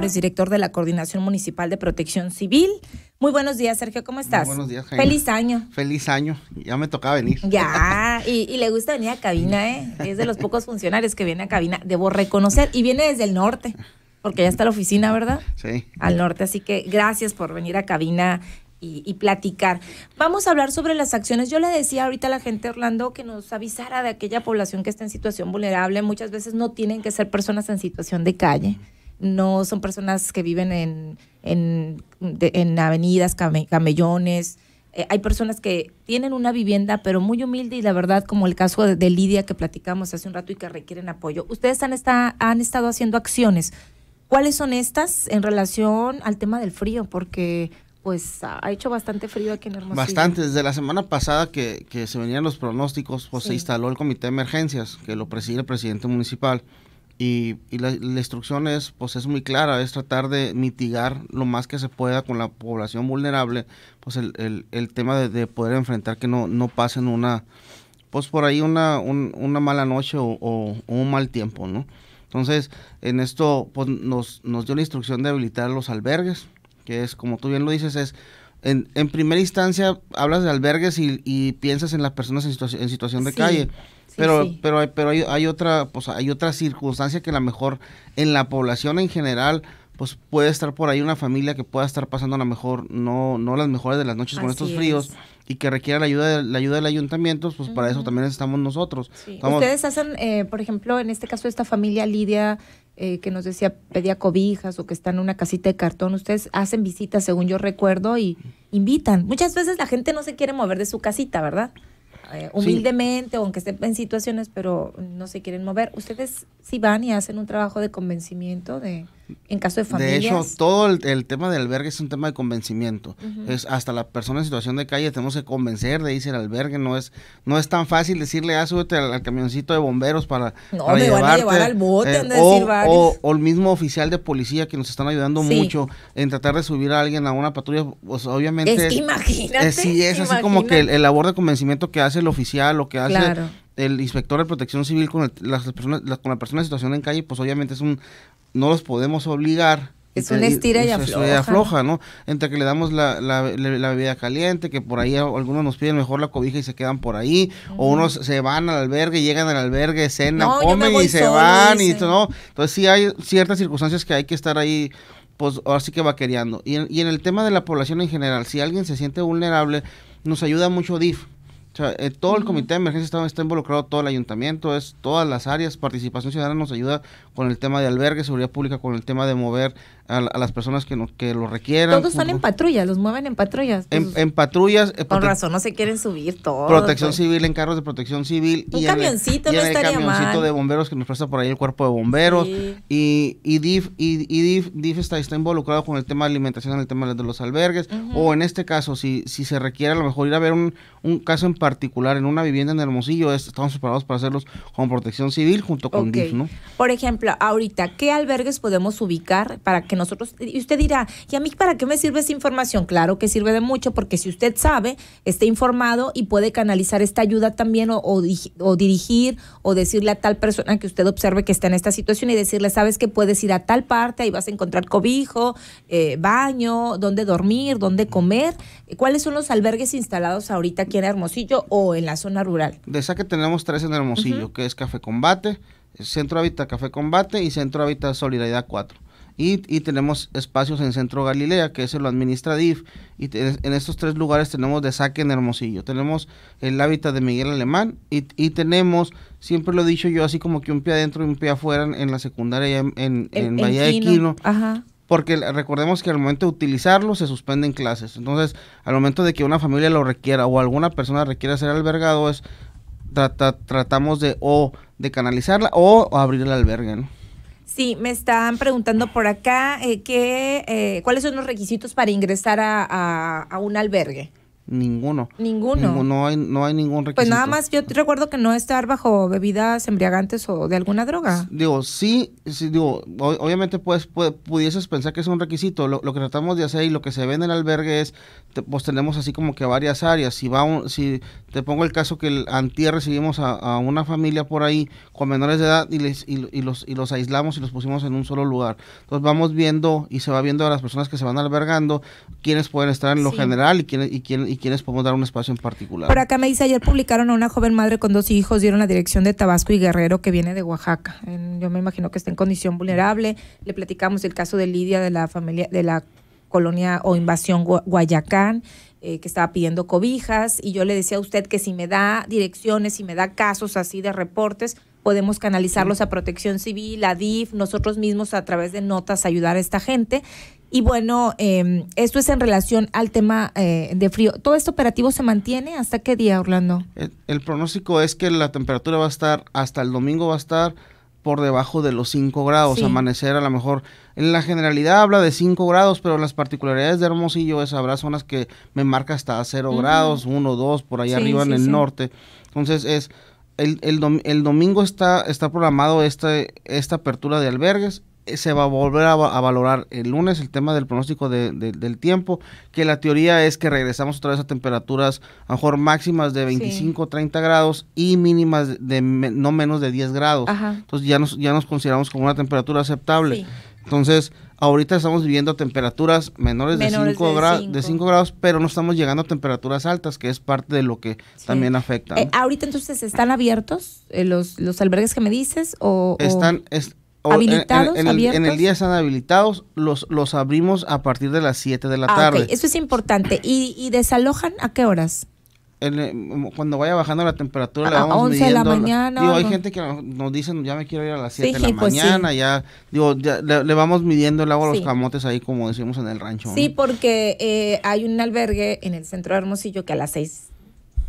Es director de la Coordinación Municipal de Protección Civil. Muy buenos días, Sergio, ¿cómo estás? Muy buenos días, Jaime. Feliz año. Feliz año, ya me tocaba venir. Ya, y, le gusta venir a cabina, ¿eh? Es de los pocos funcionarios que viene a cabina, debo reconocer, y viene desde el norte, porque ya está la oficina, ¿verdad? Sí. Al norte, así que gracias por venir a cabina y, y, platicar. Vamos a hablar sobre las acciones. Yo le decía ahorita a la gente, Orlando, que nos avisara de aquella población que está en situación vulnerable. Muchas veces no tienen que ser personas en situación de calle no son personas que viven en, en, avenidas, camellones. Eh, hay personas que tienen una vivienda, pero muy humilde y la verdad, como el caso de, Lidia que platicamos hace un rato y que requieren apoyo. Ustedes han, está, han estado haciendo acciones. ¿Cuáles son estas en relación al tema del frío? Porque pues ha hecho bastante frío aquí en Hermosillo. Bastante, desde la semana pasada que, que se venían los pronósticos, pues se instaló el comité de emergencias, que lo preside el presidente municipal. Y, la, instrucción es, pues es muy clara, es tratar de mitigar lo más que se pueda con la población vulnerable, pues el, tema de, poder enfrentar que no, no pasen una, pues por ahí una, una mala noche o, un mal tiempo, ¿no? Entonces, en esto, pues nos, nos dio la instrucción de habilitar los albergues, que es, como tú bien lo dices, es en, en, primera instancia hablas de albergues y, piensas en las personas en, situación de sí. calle, pero, pero, pero, hay, otra, pues hay otra circunstancia que a lo mejor en la población en general pues puede estar por ahí una familia que pueda estar pasando a mejor no, no las mejores de las noches con estos fríos y que requiera la ayuda, de, la ayuda del ayuntamiento, pues para eso también estamos nosotros. Ustedes hacen, eh, por ejemplo, en este caso esta familia Lidia, eh, que nos decía pedía cobijas o que está en una casita de cartón, ustedes hacen visitas, según yo recuerdo, y invitan. Muchas veces la gente no se quiere mover de su casita, ¿verdad? Eh, humildemente, o aunque estén en situaciones, pero no se quieren mover. ¿Ustedes si van y hacen un trabajo de convencimiento de...? en caso de familias. De hecho, todo el, tema del albergue es un tema de convencimiento. Es hasta la persona en situación de calle tenemos que convencer de irse al albergue. No es, no es tan fácil decirle, ah, súbete al, camioncito de bomberos para. No, me van a llevar al bote, eh, o, o, el mismo oficial de policía que nos están ayudando mucho en tratar de subir a alguien a una patrulla. Pues, obviamente. Es, imagínate. Es, sí, es así como que el, labor de convencimiento que hace el oficial, o que hace. Claro el inspector de protección civil con, las personas, la, con la persona en situación en calle, pues obviamente es un, no los podemos obligar. Es una estira y, afloja. ¿no? Entre que le damos la, bebida caliente, que por ahí algunos nos piden mejor la cobija y se quedan por ahí, o unos se van al albergue, llegan al albergue, cenan, comen y se van, y ¿no? Entonces sí hay ciertas circunstancias que hay que estar ahí pues ahora sí que va queriendo. Y y en, el tema de la población en general, si alguien se siente vulnerable, nos ayuda mucho DIF. Eh, todo el comité de emergencia está, involucrado, todo el ayuntamiento, es todas las áreas. Participación ciudadana nos ayuda con el tema de albergue, seguridad pública, con el tema de mover a, las personas que, que lo requieran. Todos están en patrullas, los mueven en patrullas. En, patrullas. Eh, por razón no se quieren subir todos. Protección civil, en carros de protección civil. Un y camioncito, no camioncito de bomberos que nos presta por ahí el cuerpo de bomberos. Y, DIF, y, DIF, está, involucrado con el tema de alimentación, en el tema de los albergues. O en este caso, si, si se requiere a lo mejor ir a ver un, un caso en particular en una vivienda en Hermosillo estamos preparados para hacerlos con protección civil junto con DIF, ¿no? Por ejemplo, ahorita, ¿qué albergues podemos ubicar para que nosotros, y usted dirá, ¿y a mí para qué me sirve esa información? Claro que sirve de mucho porque si usted sabe, esté informado y puede canalizar esta ayuda también o, o, dirigir o decirle a tal persona que usted observe que está en esta situación y decirle, sabes que puedes ir a tal parte, ahí vas a encontrar cobijo, eh, baño, dónde dormir, dónde comer. ¿Cuáles son los albergues instalados ahorita aquí en Hermosillo? o en la zona rural. De esa que tenemos tres en Hermosillo, que es Café Combate, Centro Hábitat Café Combate y Centro Hábitat Solidaridad 4. Y, tenemos espacios en Centro Galilea, que es lo administra DIF, y en estos tres lugares tenemos de saque en Hermosillo, tenemos el hábitat de Miguel Alemán, y, tenemos, siempre lo he dicho yo, así como que un pie adentro y un pie afuera en, la secundaria en, Bahía de Quino, Ajá porque recordemos que al momento de utilizarlo se suspenden clases. Entonces, al momento de que una familia lo requiera o alguna persona requiera ser albergado, tratamos de o de canalizarla o, abrir el albergue, Sí, me están preguntando por acá eh, eh, cuáles son los requisitos para ingresar a un albergue. Ninguno. Ninguno. no, hay, no hay ningún requisito. Pues nada más yo recuerdo que no estar bajo bebidas embriagantes o de alguna droga. Digo, sí, sí digo, obviamente pues, pudieses pensar que es un requisito. Lo, que tratamos de hacer y lo que se ve en el albergue es, pues tenemos así como que varias áreas. Si va un, si te pongo el caso que el antier recibimos a, una familia por ahí con menores de edad y, les, y, los, y los aislamos y los pusimos en un solo lugar. Entonces vamos viendo y se va viendo a las personas que se van albergando, quiénes pueden estar en lo general y quiénes, y, quién, y quiénes podemos dar un espacio en particular. Por acá me dice, ayer publicaron a una joven madre con dos hijos, dieron la dirección de Tabasco y Guerrero que viene de Oaxaca. yo me imagino que está en condición vulnerable. Le platicamos el caso de Lidia, de la familia, de la colonia o invasión Guayacán, eh, que estaba pidiendo cobijas, y yo le decía a usted que si me da direcciones, si me da casos así de reportes, podemos canalizarlos a protección civil, a DIF, nosotros mismos a través de notas ayudar a esta gente. Y bueno, em, esto es en relación al tema eh, de frío. ¿Todo este operativo se mantiene hasta qué día, Orlando? el pronóstico es que la temperatura va a estar, hasta el domingo va a estar por debajo de los 5 grados, amanecer a lo mejor. En la generalidad habla de 5 grados, pero las particularidades de Hermosillo es, habrá zonas que me marca hasta 0 grados, 1, 2, por ahí arriba en el norte. Entonces es, el, el domingo está, está programado esta, esta apertura de albergues eh, se va a volver a, valorar el lunes el tema del pronóstico de, del tiempo, que la teoría es que regresamos otra vez a temperaturas a lo mejor máximas de 25, 30 grados y mínimas de, no menos de 10 grados. Entonces ya nos, ya nos consideramos como una temperatura aceptable. Entonces, ahorita estamos viviendo temperaturas menores, de 5 grados, pero no estamos llegando a temperaturas altas, que es parte de lo que también afecta. Eh, ahorita entonces están abiertos eh, los, los albergues que me dices o están habilitados, en, en, el, día están habilitados, los, los abrimos a partir de las 7 de la ah, tarde. Eso es importante. ¿Y, ¿Y, desalojan a qué horas? Eh, cuando vaya bajando la temperatura, a, le 11 ah, de la mañana. Digo, hay gente que nos dice, ya me quiero ir a las 7 de la pues mañana, ya, digo, ya, le, vamos midiendo el agua a los camotes ahí, como decimos en el rancho. Sí, porque eh, hay un albergue en el centro de Hermosillo que a las 6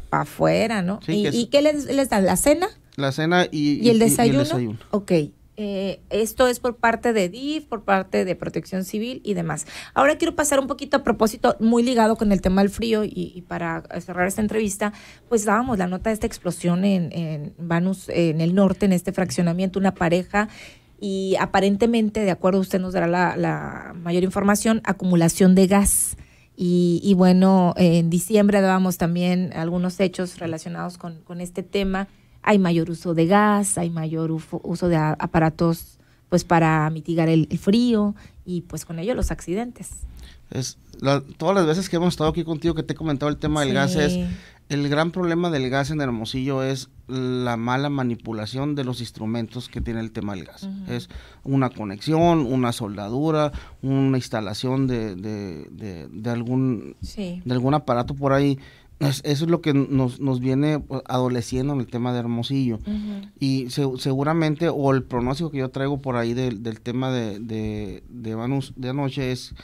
para afuera, ¿no? ¿Y, ¿Y, qué les, dan? ¿La cena? La cena y, el, desayuno? y el desayuno. Ok. Eh, esto es por parte de DIF, por parte de Protección Civil y demás. Ahora quiero pasar un poquito a propósito, muy ligado con el tema del frío y, para cerrar esta entrevista, pues dábamos la nota de esta explosión en, en Vanus, en el norte, en este fraccionamiento, una pareja y aparentemente, de acuerdo, a usted nos dará la, la mayor información, acumulación de gas. Y, y, bueno, en diciembre dábamos también algunos hechos relacionados con, con este tema hay mayor uso de gas, hay mayor uso de aparatos pues para mitigar el, frío y pues con ello los accidentes. Es, todas las veces que hemos estado aquí contigo que te he comentado el tema del gas es el gran problema del gas en Hermosillo es la mala manipulación de los instrumentos que tiene el tema del gas. Es una conexión, una soldadura, una instalación de, de, de, algún, de algún aparato por ahí eso es lo que nos, nos viene pues, adoleciendo en el tema de Hermosillo. Y seguramente, o el pronóstico que yo traigo por ahí del, del tema de, de, de, de anoche es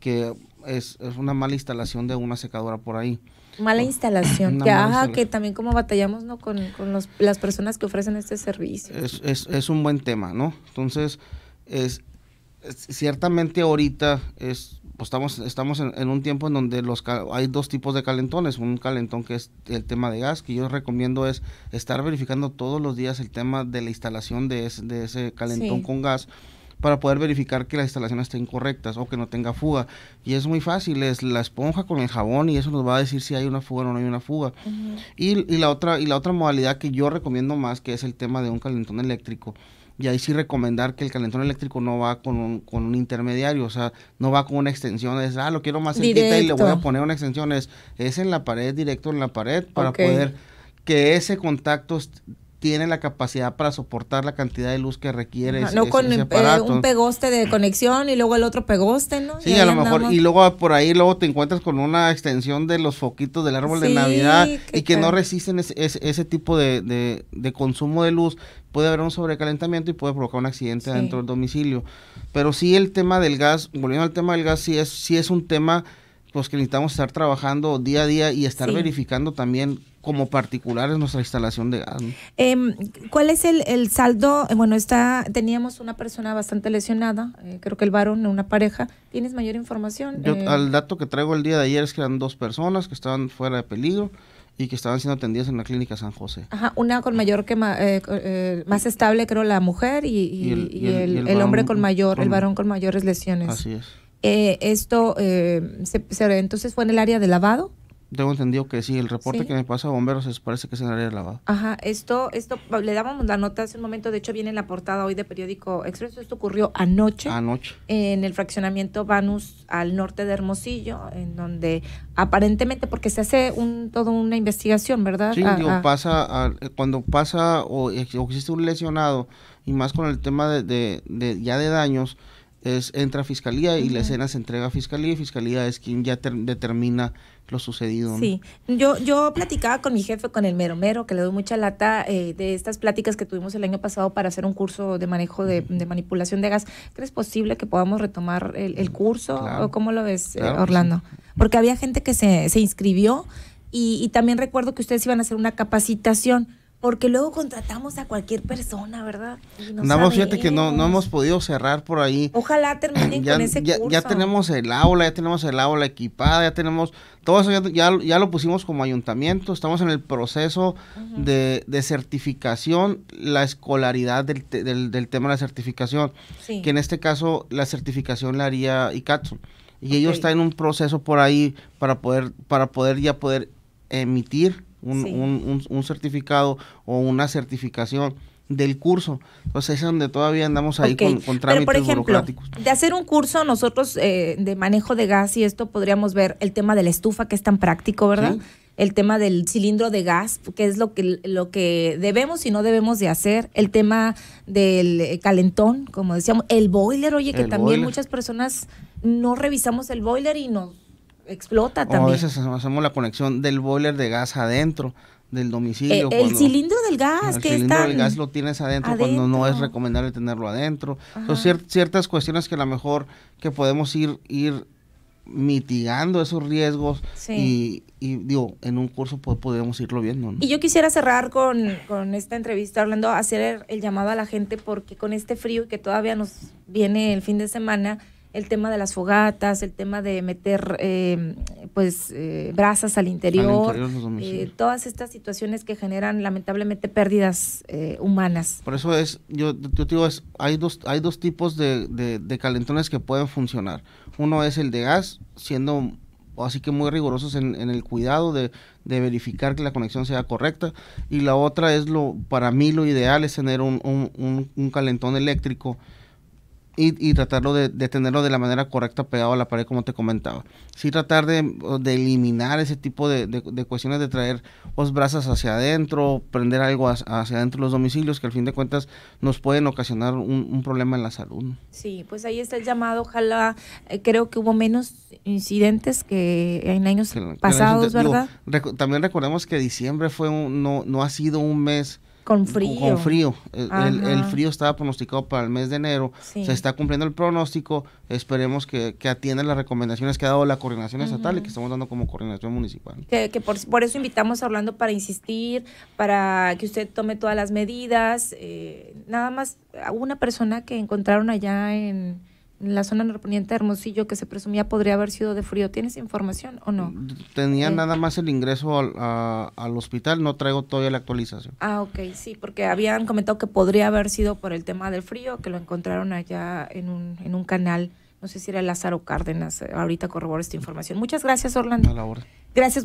que es, una mala instalación de una secadora por ahí. Mala instalación, que, que también como batallamos ¿no? con, los, las personas que ofrecen este servicio. Es, un buen tema, ¿no? Entonces, es, ciertamente ahorita es pues, estamos, estamos en, un tiempo en donde los hay dos tipos de calentones. Un calentón que es el tema de gas, que yo recomiendo es estar verificando todos los días el tema de la instalación de, ese calentón con gas para poder verificar que las instalaciones estén correctas o que no tenga fuga. Y es muy fácil, es la esponja con el jabón y eso nos va a decir si hay una fuga o no hay una fuga. y, la otra, y la otra modalidad que yo recomiendo más, que es el tema de un calentón eléctrico y ahí sí recomendar que el calentón eléctrico no va con un, con un intermediario, o sea, no va con una extensión, es, ah, lo quiero más cerquita y le voy a poner una extensión, es, en la pared, directo en la pared, para poder que ese contacto tiene la capacidad para soportar la cantidad de luz que requiere. no con eh, un pegoste de conexión y luego el otro pegoste, ¿no? Sí, a lo mejor. Y luego por ahí luego te encuentras con una extensión de los foquitos del árbol de Navidad y que no resisten ese, tipo de, consumo de luz. Puede haber un sobrecalentamiento y puede provocar un accidente dentro del domicilio. Pero sí el tema del gas, volviendo al tema del gas, sí es, sí es un tema pues que necesitamos estar trabajando día a día y estar verificando también como particulares nuestra instalación de gas. Em, ¿Cuál es el, saldo? Eh, bueno, está teníamos una persona bastante lesionada, eh, creo que el varón, una pareja. ¿Tienes mayor información? Yo, eh, al dato que traigo el día de ayer es que eran dos personas que estaban fuera de peligro y que estaban siendo atendidas en la clínica San José. Ajá, una con mayor que más estable creo la mujer y, el, hombre con mayor, el varón con mayores lesiones. Así es. esto se, se, entonces fue en el área de lavado tengo entendido que sí, el reporte que me pasa a bomberos parece que es en el área de lavado. Ajá, esto, esto, le dábamos la nota hace un momento, de hecho viene en la portada hoy de periódico Expreso, esto ocurrió anoche. Anoche. En el fraccionamiento Vanus al norte de Hermosillo, en donde aparentemente, porque se hace un, toda una investigación, ¿verdad? Sí, ah, digo, ah. pasa, eh, cuando pasa o, existe un lesionado, y más con el tema de, de ya de daños, es, entra fiscalía y la escena se entrega a fiscalía y fiscalía es quien ya determina lo sucedido. Sí, yo, yo platicaba con mi jefe, con el mero mero, que le doy mucha lata eh, de estas pláticas que tuvimos el año pasado para hacer un curso de manejo de, manipulación de gas. ¿Crees posible que podamos retomar el, curso o cómo lo ves, eh, Orlando? Porque había gente que se, inscribió y, también recuerdo que ustedes iban a hacer una capacitación porque luego contratamos a cualquier persona, ¿verdad? No Andamos, fíjate que no, no hemos podido cerrar por ahí. Ojalá terminen con ese curso. Ya tenemos el aula, ya tenemos el aula equipada, ya tenemos todo eso, ya, lo pusimos como ayuntamiento. Estamos en el proceso de, certificación, la escolaridad del, del, tema de la certificación. Que en este caso la certificación la haría ICATS, Y ellos están en un proceso por ahí para poder, para poder ya poder emitir un, certificado o una certificación del curso. Entonces es donde todavía andamos ahí con, trámites trámites Pero por ejemplo, De hacer un curso nosotros eh, de manejo de gas y esto podríamos ver el tema de la estufa que es tan práctico, ¿verdad? el tema del cilindro de gas, que es lo que, lo que debemos y no debemos de hacer, el tema del eh, calentón, como decíamos, el boiler, oye, que también muchas personas no revisamos el boiler y no explota también. O a veces hacemos la conexión del boiler de gas adentro del domicilio. Eh, el cilindro del gas, el cilindro del gas lo tienes adentro, cuando no es recomendable tenerlo adentro. Son ciertas cuestiones que a lo mejor que podemos ir ir mitigando esos riesgos y, digo, en un curso podemos irlo viendo. Y yo quisiera cerrar con, con esta entrevista hablando, hacer el llamado a la gente porque con este frío que todavía nos viene el fin de semana, el tema de las fogatas, el tema de meter eh, pues eh, brasas al interior, eh, todas estas situaciones que generan lamentablemente pérdidas humanas. Por eso es, yo, te digo, es, hay, dos, hay dos tipos de, calentones que pueden funcionar. Uno es el de gas, siendo así que muy rigurosos en, el cuidado de, verificar que la conexión sea correcta. Y la otra es, lo para mí lo ideal es tener un calentón eléctrico y, y, tratarlo de, tenerlo de la manera correcta pegado a la pared, como te comentaba. Sí tratar de, eliminar ese tipo de, cuestiones de traer los brasas hacia adentro, prender algo hacia adentro de los domicilios, que al fin de cuentas nos pueden ocasionar un, problema en la salud. Sí, pues ahí está el llamado. Ojalá, eh, creo que hubo menos incidentes que en años pasados, ¿verdad? también recordemos que diciembre fue no, no ha sido un mes con frío. Con frío. El, frío estaba pronosticado para el mes de enero. Se está cumpliendo el pronóstico. Esperemos que, que atienda las recomendaciones que ha dado la coordinación estatal y que estamos dando como coordinación municipal. Que, que por, por, eso invitamos a Orlando para insistir, para que usted tome todas las medidas. Eh, nada más, una persona que encontraron allá en, en la zona norponiente de Hermosillo que se presumía podría haber sido de frío. ¿Tienes información o no? Tenía eh. nada más el ingreso al, al, hospital, no traigo todavía la actualización. Ah, ok, sí, porque habían comentado que podría haber sido por el tema del frío, que lo encontraron allá en un, en un canal, no sé si era Lázaro Cárdenas, eh, ahorita corroboro esta información. Muchas gracias, Orlando. A la hora. Gracias.